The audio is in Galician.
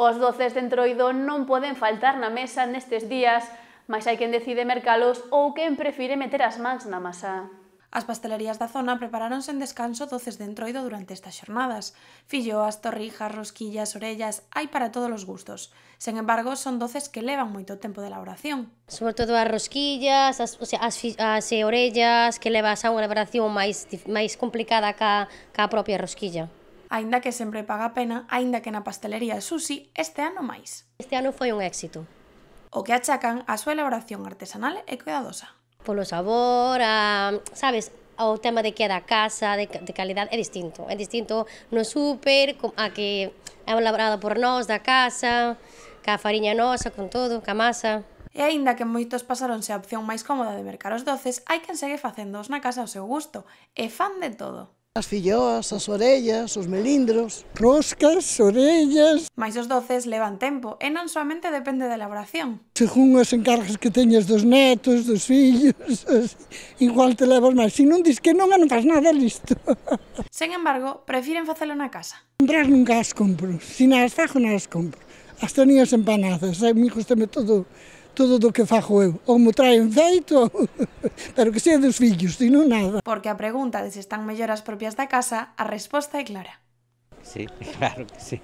Os doces de entroido non poden faltar na mesa nestes días, mas hai quen decide mercalos ou quen prefire meter as mans na masa. As pastelerías da zona preparáronse en descanso doces de entroido durante estas xornadas. Filloas, torrijas, rosquillas, orellas, hai para todos os gustos. Sen embargo, son doces que levan moito tempo de elaboración. Sobre todo as rosquillas, as, o sea, as, as orellas, que leva a unha elaboración máis, máis complicada ca, ca a propia rosquilla aínda que sempre paga a pena, aínda que na pastelería Susi este ano máis. Este ano foi un éxito. O que achacan a súa elaboración artesanal e cuidadosa. Polo sabor, a, sabes, o tema de que é da casa, de, de calidad, é distinto. É distinto no súper, a que é elaborada por nós, da casa, ca fariña nosa, con todo, ca masa. E aínda que moitos pasaronse a opción máis cómoda de mercar os doces, hai quen segue facéndoos na casa ao seu gusto, e fan de todo as filloas, as orellas, os melindros, roscas, orellas... Mais os doces levan tempo e non somente depende da elaboración. Según as encargas que teñas dos netos, dos fillos, igual te levas máis. Se non dis que non, non faz nada listo. Sen embargo, prefiren facelo na casa. Comprar nunca as compro. Se si nas fajo, nas compro. As tenías empanadas, a eh, mí gustame todo todo do que fajo eu. Ou me traen feito, pero que sea dos fillos, e non nada. Porque a pregunta de se están mellor as propias da casa, a resposta é clara. Sí, claro que sí.